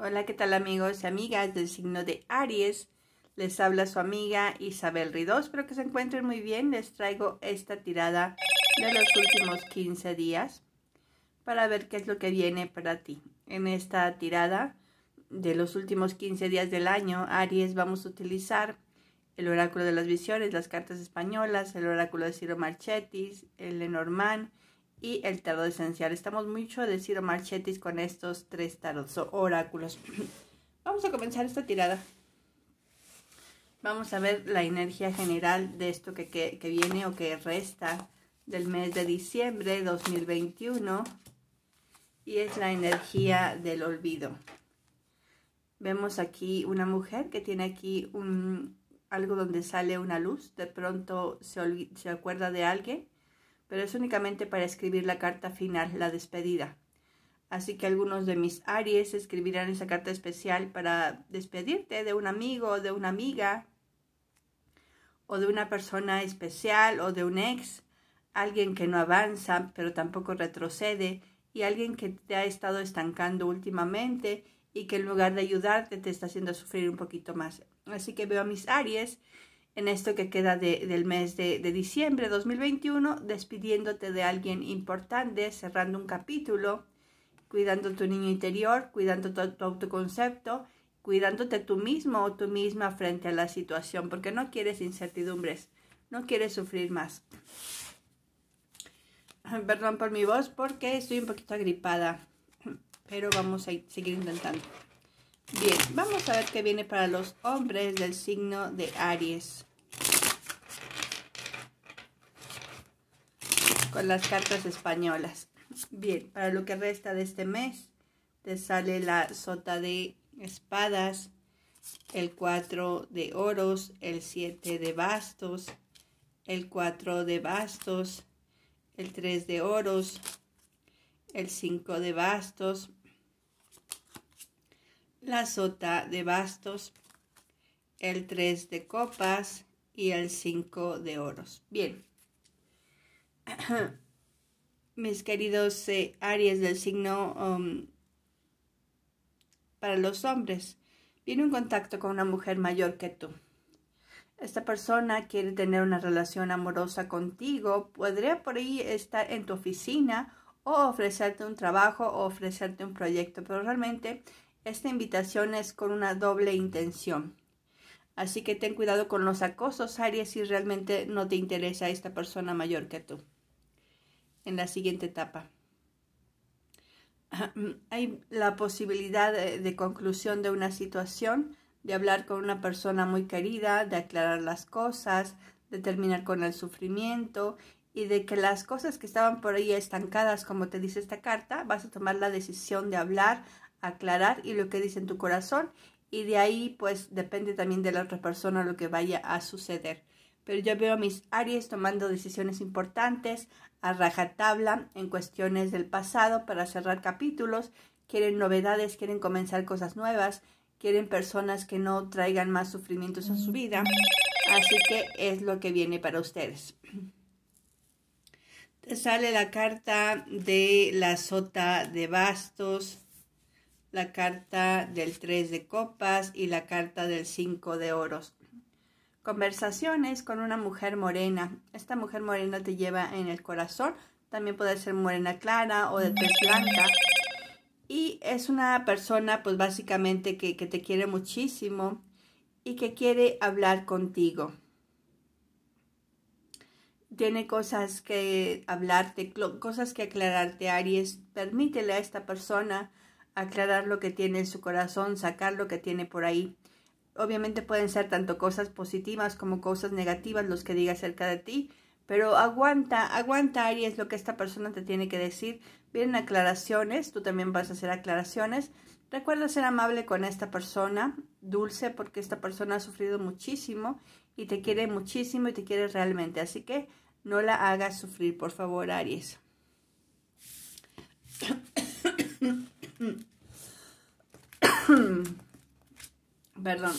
Hola, ¿qué tal amigos y amigas del signo de Aries? Les habla su amiga Isabel Ridos, Espero que se encuentren muy bien. Les traigo esta tirada de los últimos 15 días para ver qué es lo que viene para ti. En esta tirada de los últimos 15 días del año, Aries, vamos a utilizar el oráculo de las visiones, las cartas españolas, el oráculo de Ciro Marchetti, el Lenormand, y el tarot esencial. Estamos mucho de Ciro Marchetis con estos tres tarot, o oráculos. Vamos a comenzar esta tirada. Vamos a ver la energía general de esto que, viene o que resta del mes de diciembre 2021 y es la energía del olvido. Vemos aquí una mujer que tiene aquí un, algo donde sale una luz, de pronto se, se acuerda de alguien pero es únicamente para escribir la carta final, la despedida. Así que algunos de mis Aries escribirán esa carta especial para despedirte de un amigo o de una amiga o de una persona especial o de un ex, alguien que no avanza pero tampoco retrocede y alguien que te ha estado estancando últimamente y que en lugar de ayudarte te está haciendo sufrir un poquito más. Así que veo a mis Aries en esto que queda del mes de, de diciembre 2021, despidiéndote de alguien importante, cerrando un capítulo, cuidando tu niño interior, cuidando tu, tu autoconcepto, cuidándote tú mismo o tú misma frente a la situación, porque no quieres incertidumbres, no quieres sufrir más. Perdón por mi voz porque estoy un poquito agripada, pero vamos a seguir intentando. Bien, vamos a ver qué viene para los hombres del signo de Aries. Con las cartas españolas. Bien, para lo que resta de este mes, te sale la sota de espadas, el 4 de oros, el 7 de bastos, el 4 de bastos, el 3 de oros, el 5 de bastos, la sota de bastos, el 3 de copas y el 5 de oros. Bien. Mis queridos eh, Aries del signo um, para los hombres, viene un contacto con una mujer mayor que tú. Esta persona quiere tener una relación amorosa contigo, podría por ahí estar en tu oficina o ofrecerte un trabajo o ofrecerte un proyecto, pero realmente esta invitación es con una doble intención. Así que ten cuidado con los acosos, Aries, si realmente no te interesa esta persona mayor que tú. En la siguiente etapa. Hay la posibilidad de, conclusión de una situación, de hablar con una persona muy querida, de aclarar las cosas, de terminar con el sufrimiento y de que las cosas que estaban por ahí estancadas, como te dice esta carta, vas a tomar la decisión de hablar, aclarar y lo que dice en tu corazón y de ahí pues depende también de la otra persona lo que vaya a suceder. Pero yo veo a mis Aries tomando decisiones importantes a rajatabla en cuestiones del pasado para cerrar capítulos, quieren novedades, quieren comenzar cosas nuevas, quieren personas que no traigan más sufrimientos a su vida. Así que es lo que viene para ustedes. Te sale la carta de la sota de bastos la carta del 3 de copas y la carta del 5 de oros. Conversaciones con una mujer morena. Esta mujer morena te lleva en el corazón, también puede ser morena clara o de tez blanca. Y es una persona pues básicamente que, que te quiere muchísimo y que quiere hablar contigo tiene cosas que hablarte, cosas que aclararte, Aries. Permítele a esta persona aclarar lo que tiene en su corazón, sacar lo que tiene por ahí. Obviamente pueden ser tanto cosas positivas como cosas negativas los que diga acerca de ti, pero aguanta, aguanta Aries lo que esta persona te tiene que decir. Vienen aclaraciones, tú también vas a hacer aclaraciones. Recuerda ser amable con esta persona, dulce, porque esta persona ha sufrido muchísimo y te quiere muchísimo y te quiere realmente. Así que no la hagas sufrir, por favor, Aries. perdón.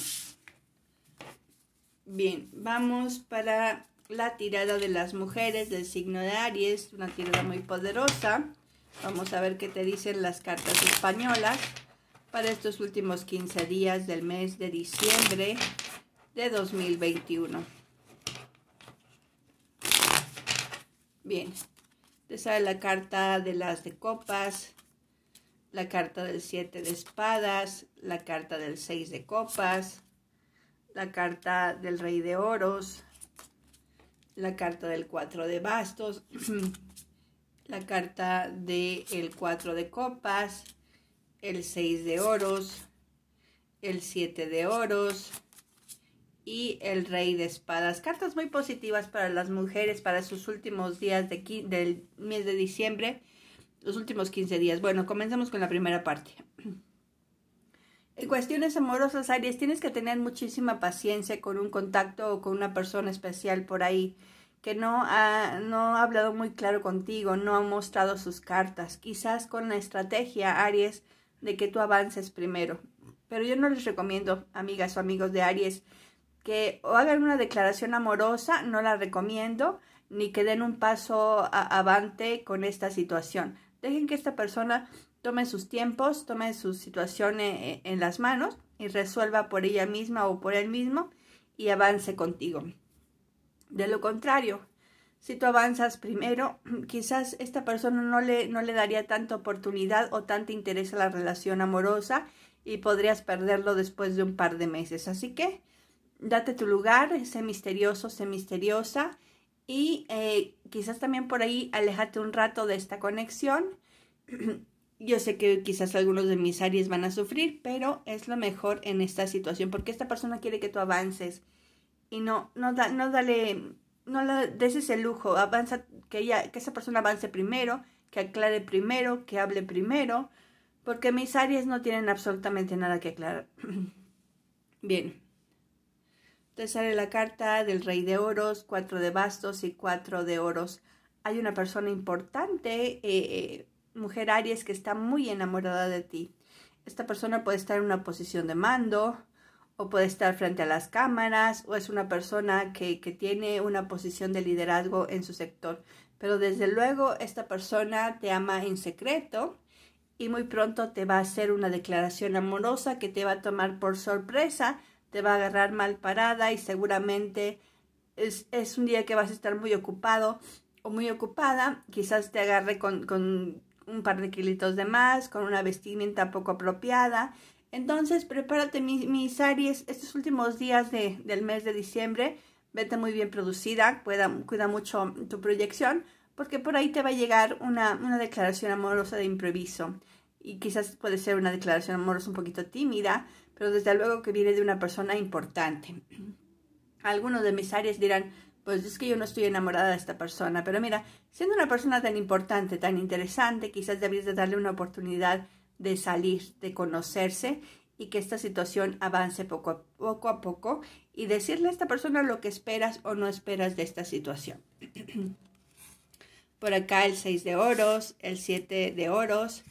Bien, vamos para la tirada de las mujeres del signo de Aries, una tirada muy poderosa. Vamos a ver qué te dicen las cartas españolas para estos últimos 15 días del mes de diciembre de 2021. Bien, te sale la carta de las de copas, la carta del 7 de espadas, la carta del 6 de copas, la carta del rey de oros, la carta del 4 de bastos, la carta del cuatro 4 de copas, el 6 de oros, el 7 de oros y el rey de espadas. Cartas muy positivas para las mujeres para sus últimos días de del mes de diciembre los últimos 15 días. Bueno, comenzamos con la primera parte. En cuestiones amorosas, Aries, tienes que tener muchísima paciencia con un contacto o con una persona especial por ahí que no ha, no ha hablado muy claro contigo, no ha mostrado sus cartas, quizás con la estrategia, Aries, de que tú avances primero. Pero yo no les recomiendo, amigas o amigos de Aries, que o hagan una declaración amorosa, no la recomiendo, ni que den un paso avante con esta situación. Dejen que esta persona tome sus tiempos, tome su situación eh, en, las manos y resuelva por ella misma o por él mismo y avance contigo. De lo contrario, si tú avanzas primero, quizás esta persona no le, no le daría tanta oportunidad o tanto interés a la relación amorosa y podrías perderlo después de un par de meses. Así que date tu lugar, sé misterioso, sé misteriosa y eh, quizás también por ahí aléjate un rato de esta conexión. Yo sé que quizás algunos de mis Aries van a sufrir, pero es lo mejor en esta situación porque esta persona quiere que tú avances y no, no, no dale, no le des ese lujo, avanza, que, ella, que esa persona avance primero, que aclare primero, que hable primero, porque mis Aries no tienen absolutamente nada que aclarar. Bien, te sale la carta del rey de oros, cuatro de bastos y cuatro de oros. Hay una persona importante, eh, eh, mujer Aries, que está muy enamorada de ti. Esta persona puede estar en una posición de mando o puede estar frente a las cámaras o es una persona que, que tiene una posición de liderazgo en su sector. Pero desde luego esta persona te ama en secreto y muy pronto te va a hacer una declaración amorosa que te va a tomar por sorpresa te va a agarrar mal parada y seguramente es, un día que vas a estar muy ocupado o muy ocupada, quizás te agarre con, un par de kilitos de más, con una vestimenta poco apropiada. Entonces, prepárate, mis, Aries, estos últimos días de, del mes de diciembre. Vete muy bien producida, cuida, cuida mucho tu proyección, porque por ahí te va a llegar una, una declaración amorosa de improviso. Y quizás puede ser una declaración amorosa un poquito tímida, pero desde luego que viene de una persona importante. Algunos de mis áreas dirán, pues es que yo no estoy enamorada de esta persona, pero mira, siendo una persona tan importante, tan interesante, quizás deberías de darle una oportunidad de salir, de conocerse y que esta situación avance poco a, poco a poco y decirle a esta persona lo que esperas o no esperas de esta situación. Por acá el 6 de oros, el 7 de oros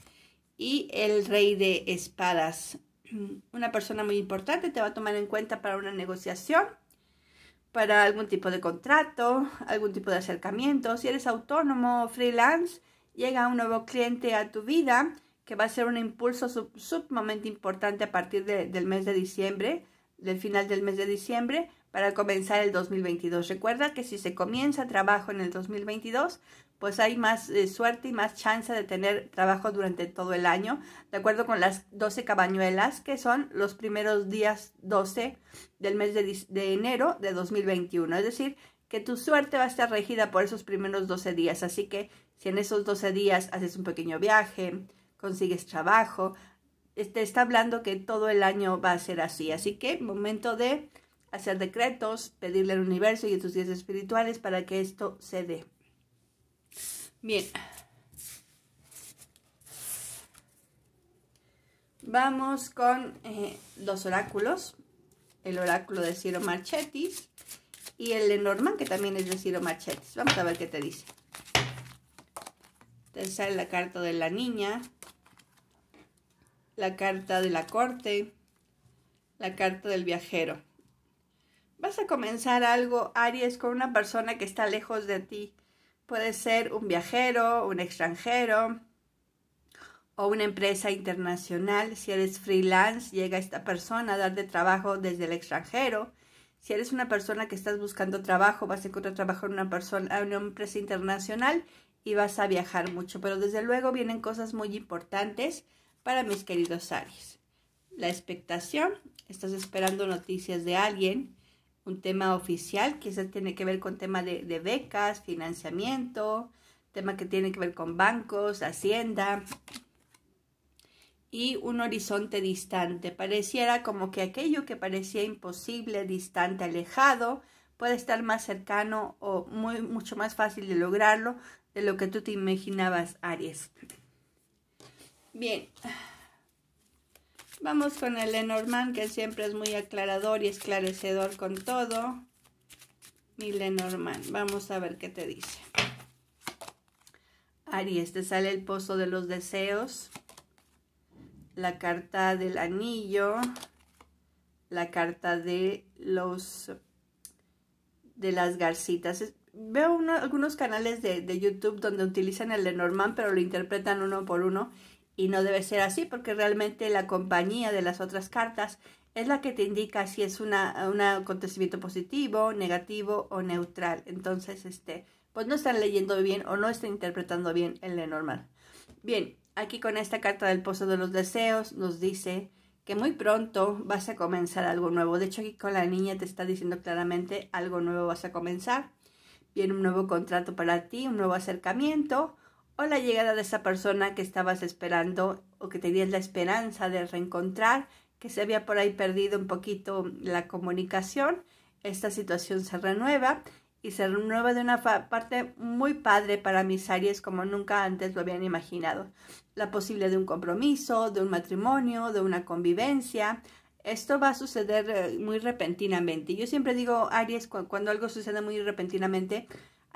y el rey de espadas. Mm, una persona muy importante te va a tomar en cuenta para una negociación, para algún tipo de contrato, algún tipo de acercamiento. Si eres autónomo, freelance, llega un nuevo cliente a tu vida que va a ser un impulso sumamente importante a partir del mes de diciembre, del final del mes de diciembre, para comenzar el 2022. Recuerda que si se comienza trabajo en el 2022, pues hay más eh, suerte y más chance de tener trabajo durante todo el año, de acuerdo con las 12 cabañuelas, que son los primeros días 12 del mes de, de enero de 2021. Es decir, que tu suerte va a estar regida por esos primeros 12 días. Así que si en esos 12 días haces un pequeño viaje, consigues trabajo, te este, está hablando que todo el año va a ser así. Así que momento de hacer decretos, pedirle al universo y a tus días espirituales para que esto se dé. Bien. Vamos con dos eh, oráculos. El oráculo de Ciro Marchetis y el de Norman, que también es de Ciro Marchetis. Vamos a ver qué te dice. Te sale la carta de la niña, la carta de la corte, la carta del viajero. Vas a comenzar algo, Aries, con una persona que está lejos de ti Puede ser un viajero, un extranjero o una empresa internacional. Si eres freelance, llega esta persona a darte trabajo desde el extranjero. Si eres una persona que estás buscando trabajo, vas a encontrar trabajo en una, persona, en una empresa internacional y vas a viajar mucho. Pero desde luego vienen cosas muy importantes para mis queridos Aries. La expectación, estás esperando noticias de alguien, un tema oficial, quizás tiene que ver con tema de, becas, financiamiento, tema que tiene que ver con bancos, hacienda y un horizonte distante. Pareciera como que aquello que parecía imposible, distante, alejado, puede estar más cercano o muy, mucho más fácil de lograrlo de lo que tú te imaginabas, Aries. Bien, Vamos con el Lenormand, que siempre es muy aclarador y esclarecedor con todo. Mi Lenormand, vamos a ver qué te dice. Aries, te sale el pozo de los deseos, la carta del anillo, la carta de los de las garcitas. Veo algunos canales de, de, YouTube donde utilizan el Lenormand, pero lo interpretan uno por uno y no debe ser así porque realmente la compañía de las otras cartas es la que te indica si es un acontecimiento positivo, negativo o neutral. Entonces, este, pues no están leyendo bien o no están interpretando bien el normal. Bien, aquí con esta carta del Pozo de los Deseos nos dice que muy pronto vas a comenzar algo nuevo. De hecho, aquí con la niña te está diciendo claramente algo nuevo vas a comenzar. Viene un nuevo contrato para ti, un nuevo acercamiento o la llegada de esa persona que estabas esperando o que tenías la esperanza de reencontrar, que se había por ahí perdido un poquito la comunicación. Esta situación se renueva y se renueva de una parte muy padre para mis Aries como nunca antes lo habían imaginado. La posibilidad de un compromiso, de un matrimonio, de una convivencia. Esto va a suceder eh, muy repentinamente. Yo siempre digo, Aries, cuando algo sucede muy repentinamente,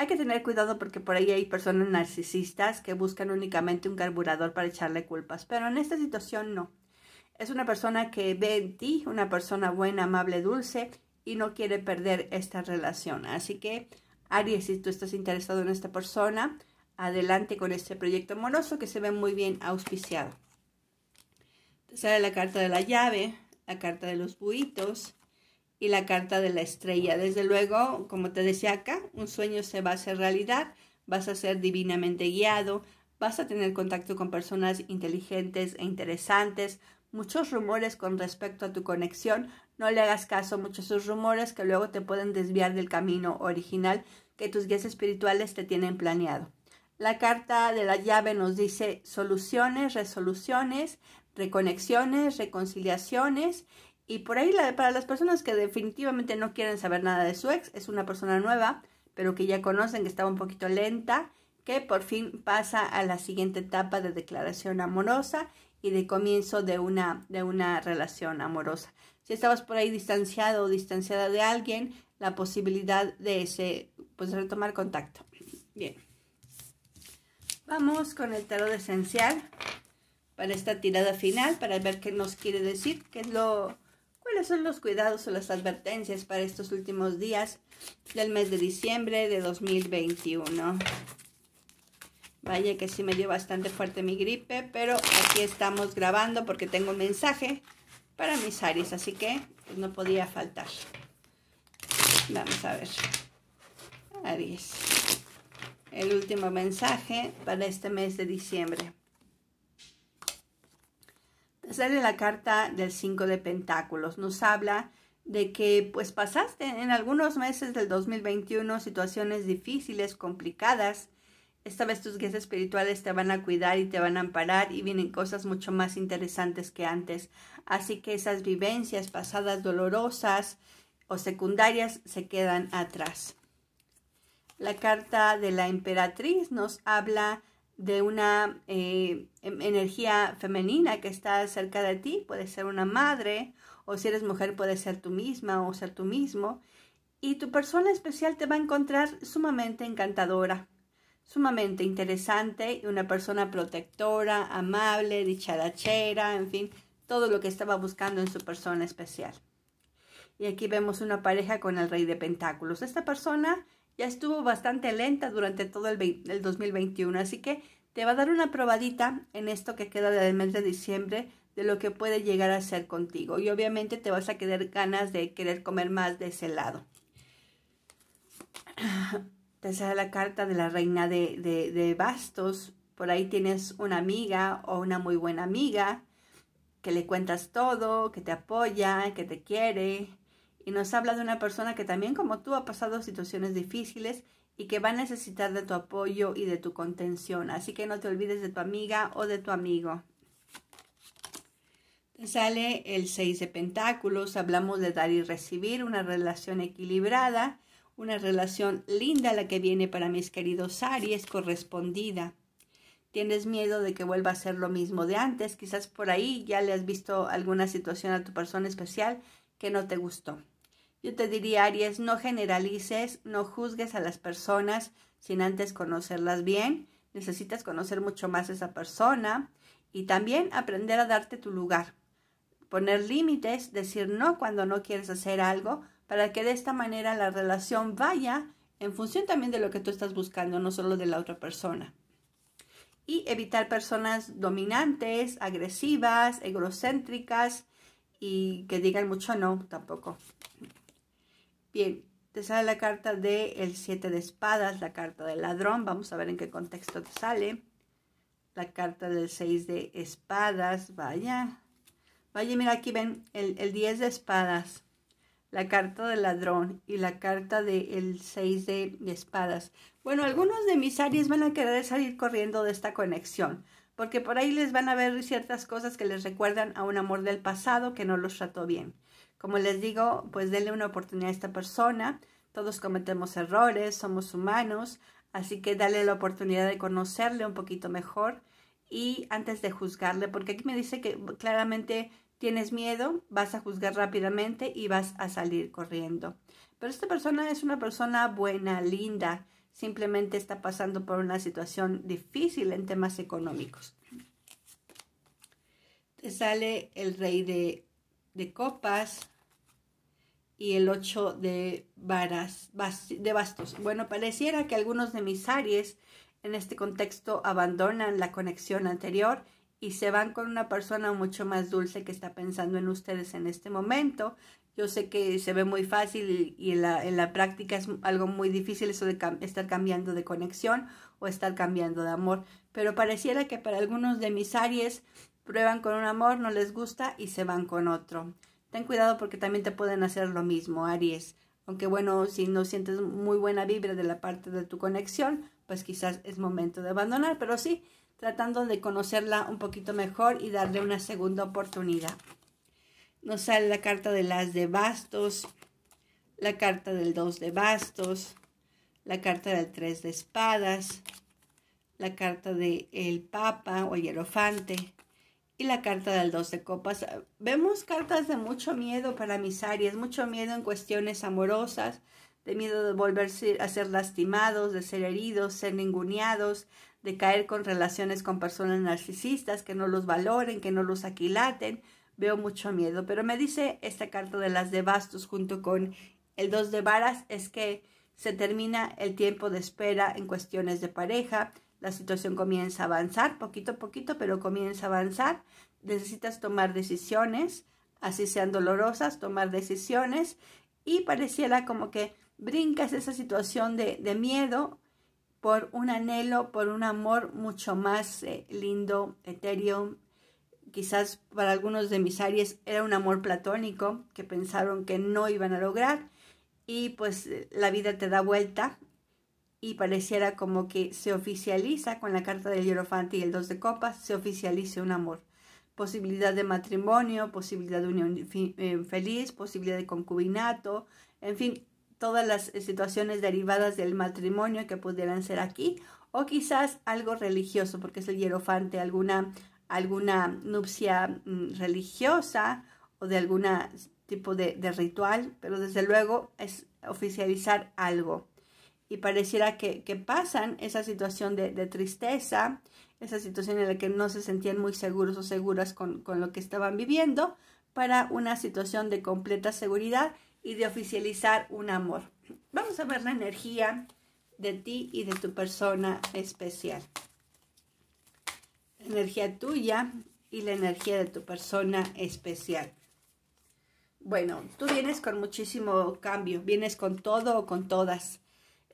hay que tener cuidado porque por ahí hay personas narcisistas que buscan únicamente un carburador para echarle culpas, pero en esta situación no. Es una persona que ve en ti, una persona buena, amable, dulce y no quiere perder esta relación. Así que, Aries, si tú estás interesado en esta persona, adelante con este proyecto amoroso que se ve muy bien auspiciado. sale la carta de la llave, la carta de los buitos, y la carta de la estrella. Desde luego, como te decía acá, un sueño se va a hacer realidad, vas a ser divinamente guiado, vas a tener contacto con personas inteligentes e interesantes, muchos rumores con respecto a tu conexión, no le hagas caso a muchos esos rumores que luego te pueden desviar del camino original que tus guías espirituales te tienen planeado. La carta de la llave nos dice soluciones, resoluciones, reconexiones, reconciliaciones y por ahí, para las personas que definitivamente no quieren saber nada de su ex, es una persona nueva, pero que ya conocen que estaba un poquito lenta, que por fin pasa a la siguiente etapa de declaración amorosa y de comienzo de una, de una relación amorosa. Si estabas por ahí distanciado o distanciada de alguien, la posibilidad de ese, pues retomar contacto. Bien. Vamos con el tarot esencial para esta tirada final, para ver qué nos quiere decir, qué es lo, ¿Cuáles son los cuidados o las advertencias para estos últimos días del mes de diciembre de 2021? Vaya que sí me dio bastante fuerte mi gripe, pero aquí estamos grabando porque tengo un mensaje para mis Aries, así que pues, no podía faltar. Vamos a ver. Aries. El último mensaje para este mes de diciembre sale la carta del 5 de Pentáculos. Nos habla de que pues pasaste en algunos meses del 2021 situaciones difíciles, complicadas. Esta vez tus guías espirituales te van a cuidar y te van a amparar y vienen cosas mucho más interesantes que antes. Así que esas vivencias pasadas dolorosas o secundarias se quedan atrás. La carta de la emperatriz nos habla de una eh, em, energía femenina que está cerca de ti, puede ser una madre, o si eres mujer, puede ser tú misma o ser tú mismo, y tu persona especial te va a encontrar sumamente encantadora, sumamente interesante, y una persona protectora, amable, dicharachera, en fin, todo lo que estaba buscando en su persona especial. Y aquí vemos una pareja con el rey de pentáculos. Esta persona ya estuvo bastante lenta durante todo el, 2021, así que te va a dar una probadita en esto que queda del mes de diciembre de lo que puede llegar a ser contigo. Y obviamente te vas a quedar ganas de querer comer más de ese lado. Te sale la carta de la reina de, de bastos. Por ahí tienes una amiga o una muy buena amiga que le cuentas todo, que te apoya, que te quiere, y nos habla de una persona que también como tú ha pasado situaciones difíciles y que va a necesitar de tu apoyo y de tu contención. Así que no te olvides de tu amiga o de tu amigo. sale el 6 de Pentáculos. Hablamos de dar y recibir, una relación equilibrada, una relación linda la que viene para mis queridos Aries, correspondida. Tienes miedo de que vuelva a ser lo mismo de antes. Quizás por ahí ya le has visto alguna situación a tu persona especial que no te gustó. Yo te diría, Aries, no generalices, no juzgues a las personas sin antes conocerlas bien. Necesitas conocer mucho más a esa persona y también aprender a darte tu lugar. Poner límites, decir no cuando no quieres hacer algo, para que de esta manera la relación vaya en función también de lo que tú estás buscando, no solo de la otra persona. Y evitar personas dominantes, agresivas, egocéntricas y que digan mucho no tampoco. Bien, te sale la carta del el 7 de espadas, la carta del ladrón, vamos a ver en qué contexto te sale. La carta del 6 de espadas, vaya. Vaya, mira, aquí ven el, diez 10 de espadas, la carta del ladrón y la carta del seis 6 de, de, espadas. Bueno, algunos de mis Aries van a querer salir corriendo de esta conexión, porque por ahí les van a ver ciertas cosas que les recuerdan a un amor del pasado que no los trató bien. Como les digo, pues denle una oportunidad a esta persona. Todos cometemos errores, somos humanos, así que dale la oportunidad de conocerle un poquito mejor y antes de juzgarle, porque aquí me dice que claramente tienes miedo, vas a juzgar rápidamente y vas a salir corriendo. Pero esta persona es una persona buena, linda, simplemente está pasando por una situación difícil en temas económicos. Te sale el rey de, de copas, y el 8 de, varas, de bastos. Bueno, pareciera que algunos de mis Aries en este contexto abandonan la conexión anterior y se van con una persona mucho más dulce que está pensando en ustedes en este momento. Yo sé que se ve muy fácil y en la, práctica es algo muy difícil eso de estar cambiando de conexión o estar cambiando de amor, pero pareciera que para algunos de mis Aries prueban con un amor, no les gusta y se van con otro. Ten cuidado porque también te pueden hacer lo mismo, Aries. Aunque bueno, si no sientes muy buena vibra de la parte de tu conexión, pues quizás es momento de abandonar, pero sí, tratando de conocerla un poquito mejor y darle una segunda oportunidad. Nos sale la carta de las de bastos, la carta del 2 de bastos, la carta del 3 de espadas, la carta del el papa o hierofante, y la carta del dos de copas. Vemos cartas de mucho miedo para mis arias, mucho miedo en cuestiones amorosas, de miedo de volverse a ser lastimados, de ser heridos, ser ninguneados, de caer con relaciones con personas narcisistas que no los valoren, que no los aquilaten. Veo mucho miedo, pero me dice esta carta de las de bastos junto con el dos de varas es que se termina el tiempo de espera en cuestiones de pareja, la situación comienza a avanzar, poquito a poquito, pero comienza a avanzar. Necesitas tomar decisiones, así sean dolorosas, tomar decisiones y pareciera como que brincas esa situación de, miedo por un anhelo, por un amor mucho más eh, lindo, etéreo. Quizás para algunos de mis Aries era un amor platónico que pensaron que no iban a lograr y pues eh, la vida te da vuelta y pareciera como que se oficializa con la carta del Hierofante y el dos de copas, se oficialice un amor. Posibilidad de matrimonio, posibilidad de unión eh, feliz, posibilidad de concubinato, en fin, todas las eh, situaciones derivadas del matrimonio que pudieran ser aquí, o quizás algo religioso, porque es el hierofante, alguna, alguna nupcia mm, religiosa o de algún tipo de ritual, pero desde luego es oficializar algo y pareciera que, pasan esa situación de, tristeza, esa situación en la que no se sentían muy seguros o seguras con, lo que estaban viviendo, para una situación de completa seguridad y de oficializar un amor. Vamos a ver la energía de ti y de tu persona especial. energía tuya y la energía de tu persona especial. Bueno, tú vienes con muchísimo cambio, vienes con todo o con todas.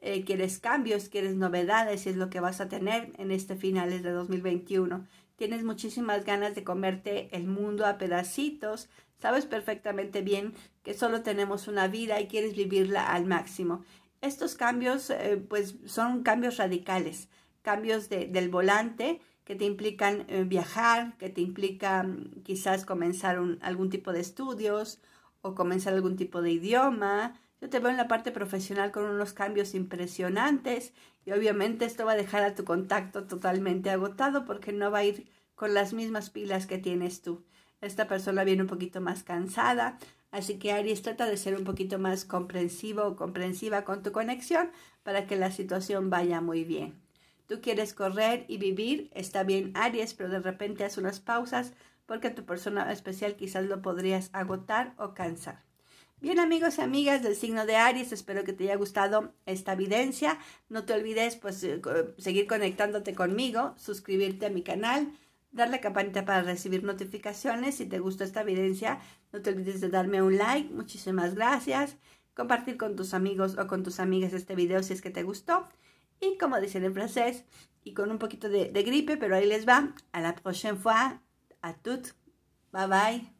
Eh, quieres cambios, quieres novedades y es lo que vas a tener en este finales de 2021. Tienes muchísimas ganas de comerte el mundo a pedacitos, sabes perfectamente bien que solo tenemos una vida y quieres vivirla al máximo. Estos cambios eh, pues son cambios radicales, cambios de, del volante que te implican eh, viajar, que te implican quizás comenzar algún tipo de estudios o comenzar algún tipo de idioma, yo te veo en la parte profesional con unos cambios impresionantes y obviamente esto va a dejar a tu contacto totalmente agotado porque no va a ir con las mismas pilas que tienes tú. Esta persona viene un poquito más cansada, así que Aries trata de ser un poquito más comprensivo o comprensiva con tu conexión para que la situación vaya muy bien. Tú quieres correr y vivir, está bien Aries, pero de repente haz unas pausas porque tu persona especial quizás lo podrías agotar o cansar. Bien amigos y amigas del signo de Aries, espero que te haya gustado esta evidencia. No te olvides pues eh, seguir conectándote conmigo, suscribirte a mi canal, dar la campanita para recibir notificaciones. Si te gustó esta evidencia, no te olvides de darme un like. Muchísimas gracias. Compartir con tus amigos o con tus amigas este video si es que te gustó. Y como dicen en francés, y con un poquito de, gripe, pero ahí les va. A la prochaine fois. A tout. Bye bye.